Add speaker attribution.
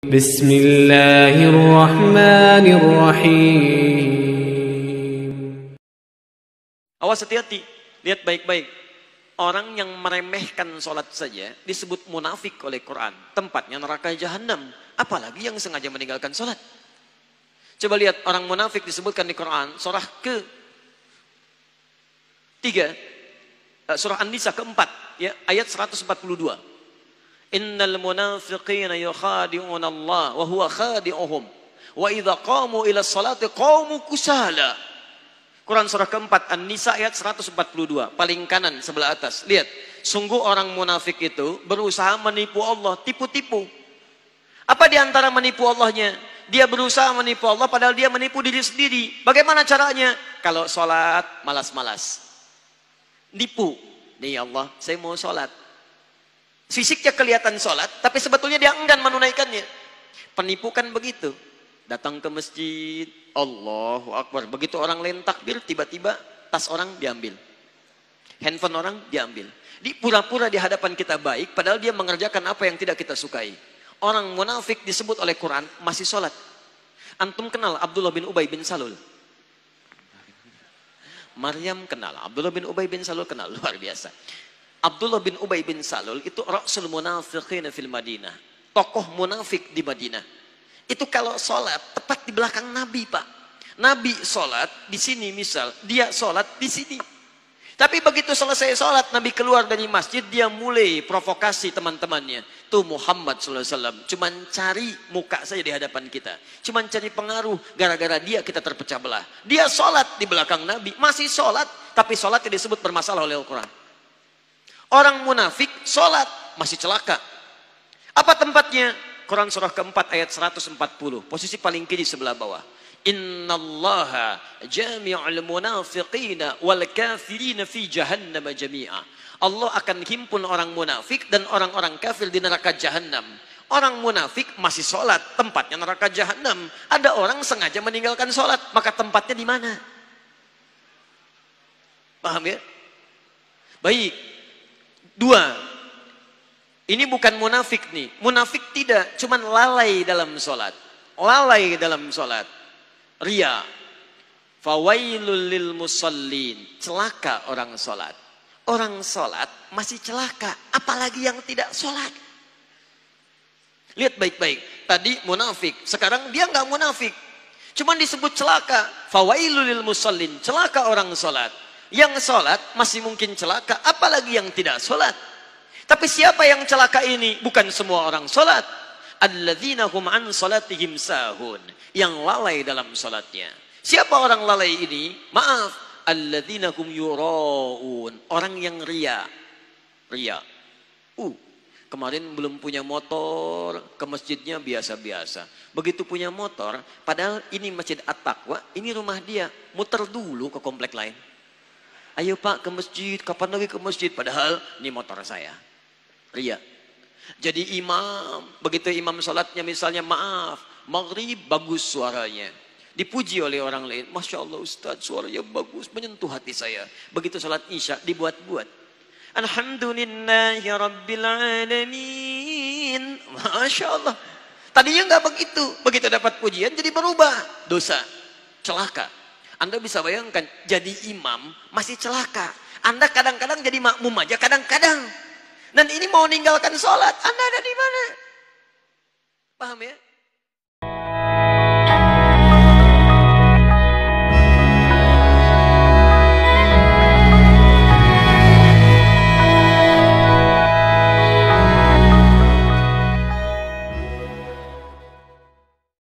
Speaker 1: Bismillahirrahmanirrahim. الله الرحمن Awas hati-hati, lihat baik-baik. Orang yang meremehkan sholat saja disebut munafik oleh Quran. Tempatnya neraka jahanam. Apalagi yang sengaja meninggalkan sholat. Coba lihat orang munafik disebutkan di Quran. Surah ke tiga, eh, surah An-Nisa keempat, ya, ayat 142. Innal munafiqina yukhadi'una Allah wa huwa khadi'uhum. Wa idza qamu ila salati qamu kusala. Quran surah keempat An-Nisa ayat 142 paling kanan sebelah atas. Lihat, sungguh orang munafik itu berusaha menipu Allah, tipu-tipu. Apa diantara menipu Allahnya? Dia berusaha menipu Allah padahal dia menipu diri sendiri. Bagaimana caranya? Kalau sholat malas-malas. Nipu. Nih Allah, saya mau sholat. Fisiknya kelihatan sholat, tapi sebetulnya dia enggan menunaikannya. Penipu kan begitu. Datang ke masjid, Allahu Akbar. Begitu orang lain takbir, tiba-tiba tas orang diambil. Handphone orang diambil. Di pura-pura di hadapan kita baik, padahal dia mengerjakan apa yang tidak kita sukai. Orang munafik disebut oleh Quran masih sholat. Antum kenal Abdullah bin Ubay bin Salul. Maryam kenal, Abdullah bin Ubay bin Salul kenal, luar biasa. Abdullah bin Ubay bin Salul itu Rasul Munafiqin fil Madinah. Tokoh munafik di Madinah. Itu kalau sholat tepat di belakang Nabi pak. Nabi sholat di sini misal. Dia sholat di sini. Tapi begitu selesai sholat, Nabi keluar dari masjid, dia mulai provokasi teman-temannya. Tuh Muhammad SAW, cuman cari muka saja di hadapan kita. Cuman cari pengaruh, gara-gara dia kita terpecah belah. Dia sholat di belakang Nabi, masih sholat, tapi sholat yang disebut bermasalah oleh Al-Quran. Orang munafik sholat masih celaka. Apa tempatnya? Quran surah keempat ayat 140. Posisi paling kiri sebelah bawah. Inna Allah jami'ul munafiqina wal kafirina fi jahannam jami'a. Allah akan himpun orang munafik dan orang-orang kafir di neraka jahannam. Orang munafik masih sholat, tempatnya neraka jahannam. Ada orang sengaja meninggalkan sholat, maka tempatnya di mana? Paham ya? Baik, Dua, ini bukan munafik nih. Munafik tidak, cuman lalai dalam sholat. Lalai dalam sholat. Ria. Fawailul lil musallin. Celaka orang sholat. Orang sholat masih celaka. Apalagi yang tidak sholat. Lihat baik-baik. Tadi munafik. Sekarang dia nggak munafik. Cuman disebut celaka. Fawailul lil musallin. Celaka orang sholat. Yang sholat masih mungkin celaka, apalagi yang tidak sholat. Tapi siapa yang celaka ini? Bukan semua orang sholat. Alladzina hum an salatihim sahun. Yang lalai dalam sholatnya. Siapa orang lalai ini? Maaf. Alladzina hum yura'un. Orang yang ria. Ria. Uh, kemarin belum punya motor, ke masjidnya biasa-biasa. Begitu punya motor, padahal ini masjid At-Taqwa, ini rumah dia. Muter dulu ke komplek Ayo pak ke masjid, kapan lagi ke masjid? Padahal ini motor saya. Ria. Jadi imam, begitu imam sholatnya misalnya maaf, maghrib bagus suaranya. Dipuji oleh orang lain. Masya Allah Ustaz, suaranya bagus, menyentuh hati saya. Begitu sholat isya, dibuat-buat. ya Rabbil Alamin. Masya Allah. Tadinya nggak begitu. Begitu dapat pujian jadi berubah. Dosa. Celaka. Anda bisa bayangkan jadi imam masih celaka. Anda kadang-kadang jadi makmum aja kadang-kadang. Dan ini mau meninggalkan sholat. Anda ada di mana? Paham ya?